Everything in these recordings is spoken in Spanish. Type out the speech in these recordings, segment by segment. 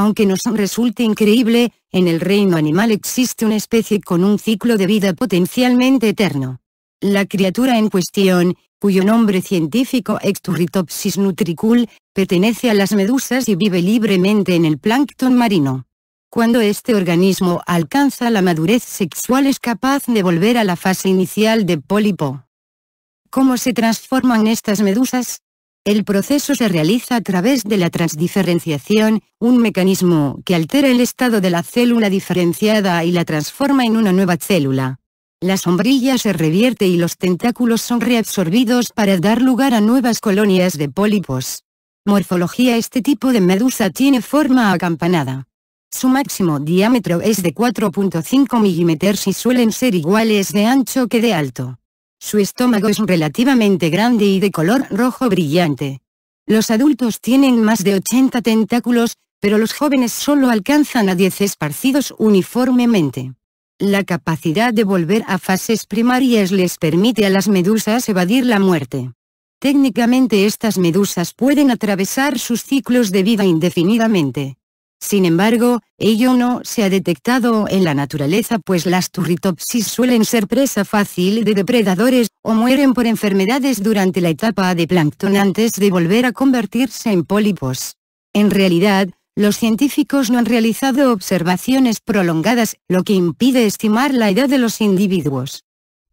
Aunque nos resulte increíble, en el reino animal existe una especie con un ciclo de vida potencialmente eterno. La criatura en cuestión, cuyo nombre científico Exturritopsis nutricul, pertenece a las medusas y vive libremente en el plancton marino. Cuando este organismo alcanza la madurez sexual es capaz de volver a la fase inicial de pólipo. ¿Cómo se transforman estas medusas? El proceso se realiza a través de la transdiferenciación, un mecanismo que altera el estado de la célula diferenciada y la transforma en una nueva célula. La sombrilla se revierte y los tentáculos son reabsorbidos para dar lugar a nuevas colonias de pólipos. Morfología Este tipo de medusa tiene forma acampanada. Su máximo diámetro es de 4.5 milímetros y suelen ser iguales de ancho que de alto. Su estómago es relativamente grande y de color rojo brillante. Los adultos tienen más de 80 tentáculos, pero los jóvenes solo alcanzan a 10 esparcidos uniformemente. La capacidad de volver a fases primarias les permite a las medusas evadir la muerte. Técnicamente estas medusas pueden atravesar sus ciclos de vida indefinidamente. Sin embargo, ello no se ha detectado en la naturaleza pues las turritopsis suelen ser presa fácil de depredadores, o mueren por enfermedades durante la etapa de plancton antes de volver a convertirse en pólipos. En realidad, los científicos no han realizado observaciones prolongadas, lo que impide estimar la edad de los individuos.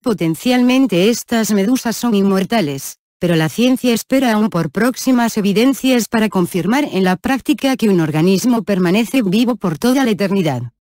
Potencialmente estas medusas son inmortales pero la ciencia espera aún por próximas evidencias para confirmar en la práctica que un organismo permanece vivo por toda la eternidad.